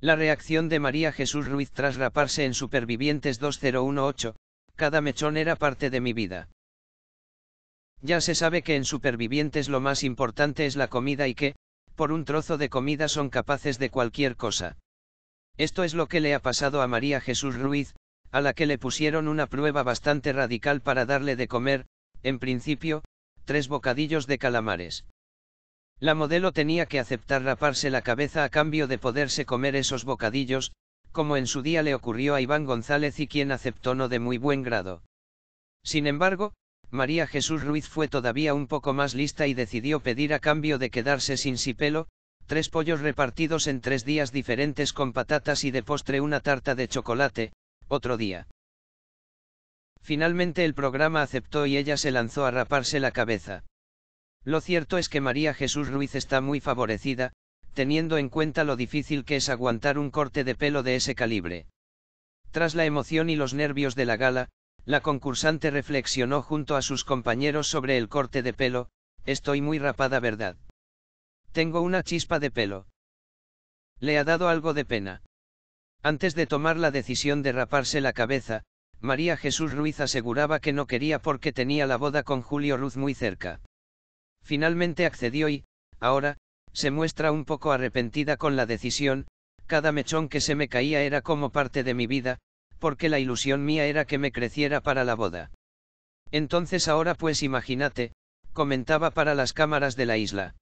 La reacción de María Jesús Ruiz tras raparse en Supervivientes 2018, cada mechón era parte de mi vida. Ya se sabe que en Supervivientes lo más importante es la comida y que, por un trozo de comida son capaces de cualquier cosa. Esto es lo que le ha pasado a María Jesús Ruiz, a la que le pusieron una prueba bastante radical para darle de comer, en principio, tres bocadillos de calamares. La modelo tenía que aceptar raparse la cabeza a cambio de poderse comer esos bocadillos, como en su día le ocurrió a Iván González y quien aceptó no de muy buen grado. Sin embargo, María Jesús Ruiz fue todavía un poco más lista y decidió pedir a cambio de quedarse sin pelo, tres pollos repartidos en tres días diferentes con patatas y de postre una tarta de chocolate, otro día. Finalmente el programa aceptó y ella se lanzó a raparse la cabeza. Lo cierto es que María Jesús Ruiz está muy favorecida, teniendo en cuenta lo difícil que es aguantar un corte de pelo de ese calibre. Tras la emoción y los nervios de la gala, la concursante reflexionó junto a sus compañeros sobre el corte de pelo, estoy muy rapada verdad. Tengo una chispa de pelo. Le ha dado algo de pena. Antes de tomar la decisión de raparse la cabeza, María Jesús Ruiz aseguraba que no quería porque tenía la boda con Julio Ruz muy cerca. Finalmente accedió y, ahora, se muestra un poco arrepentida con la decisión, cada mechón que se me caía era como parte de mi vida, porque la ilusión mía era que me creciera para la boda. Entonces ahora pues imagínate, comentaba para las cámaras de la isla.